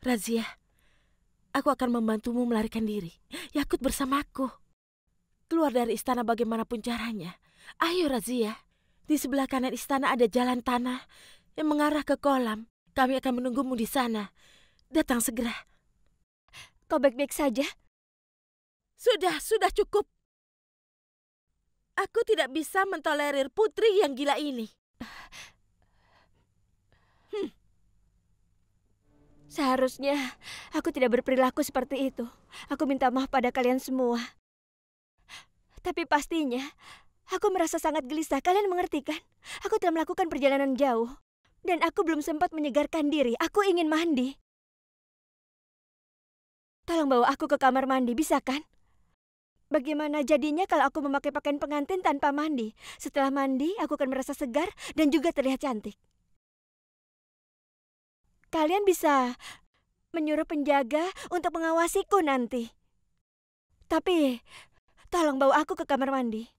Razia, aku akan membantumu melarikan diri. Yakut bersamaku. Keluar dari istana bagaimanapun caranya. Ayo Razia. Di sebelah kanan istana ada jalan tanah yang mengarah ke kolam. Kami akan menunggumu di sana. Datang segera. Kau baik-baik saja? Sudah, sudah cukup. Aku tidak bisa mentolerir putri yang gila ini. Seharusnya aku tidak berperilaku seperti itu. Aku minta maaf pada kalian semua. Tapi pastinya aku merasa sangat gelisah. Kalian mengerti kan? Aku telah melakukan perjalanan jauh dan aku belum sempat menyegarkan diri. Aku ingin mandi. Tolong bawa aku ke kamar mandi, bisa kan? Bagaimana jadinya kalau aku memakai pakaian pengantin tanpa mandi? Setelah mandi, aku akan merasa segar dan juga terlihat cantik. Kalian bisa menyuruh penjaga untuk mengawasiku nanti. Tapi tolong bawa aku ke kamar mandi.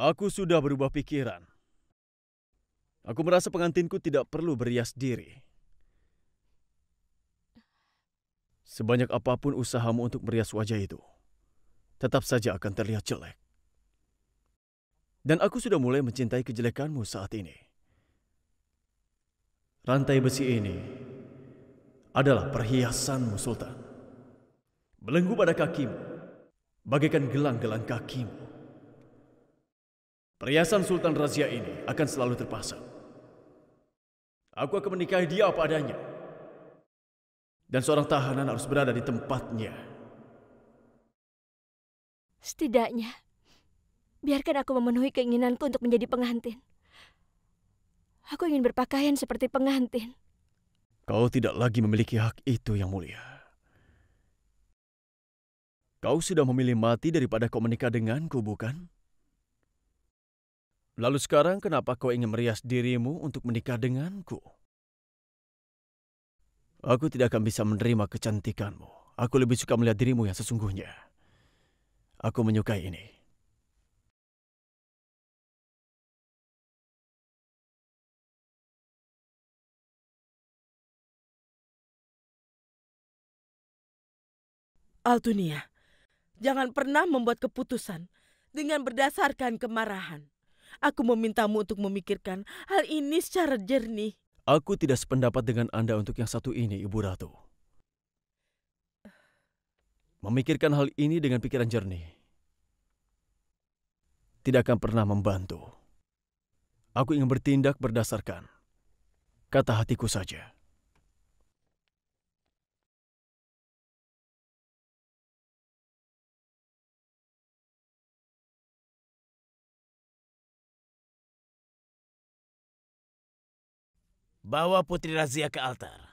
Aku sudah berubah pikiran. Aku merasa pengantinku tidak perlu berias diri. Sebanyak apapun usahamu untuk merias wajah itu, tetap saja akan terlihat jelek. Dan aku sudah mulai mencintai kejelekanmu saat ini. Rantai besi ini adalah perhiasanmu, Sultan. Belenggu pada kakimu bagaikan gelang-gelang kakimu. Perhiasan Sultan Razia ini akan selalu terpasang. Aku akan menikahi dia apa adanya. Dan seorang tahanan harus berada di tempatnya. Setidaknya, biarkan aku memenuhi keinginanku untuk menjadi pengantin. Aku ingin berpakaian seperti pengantin. Kau tidak lagi memiliki hak itu, Yang Mulia. Kau sudah memilih mati daripada kau menikah denganku, bukan? Lalu sekarang kenapa kau ingin merias dirimu untuk menikah denganku? Aku tidak akan bisa menerima kecantikanmu. Aku lebih suka melihat dirimu yang sesungguhnya. Aku menyukai ini. Altunia, jangan pernah membuat keputusan dengan berdasarkan kemarahan. Aku memintamu untuk memikirkan hal ini secara jernih. Aku tidak sependapat dengan Anda untuk yang satu ini, Ibu Ratu. Memikirkan hal ini dengan pikiran jernih tidak akan pernah membantu. Aku ingin bertindak berdasarkan kata hatiku saja. Bawa Putri Razia ke altar.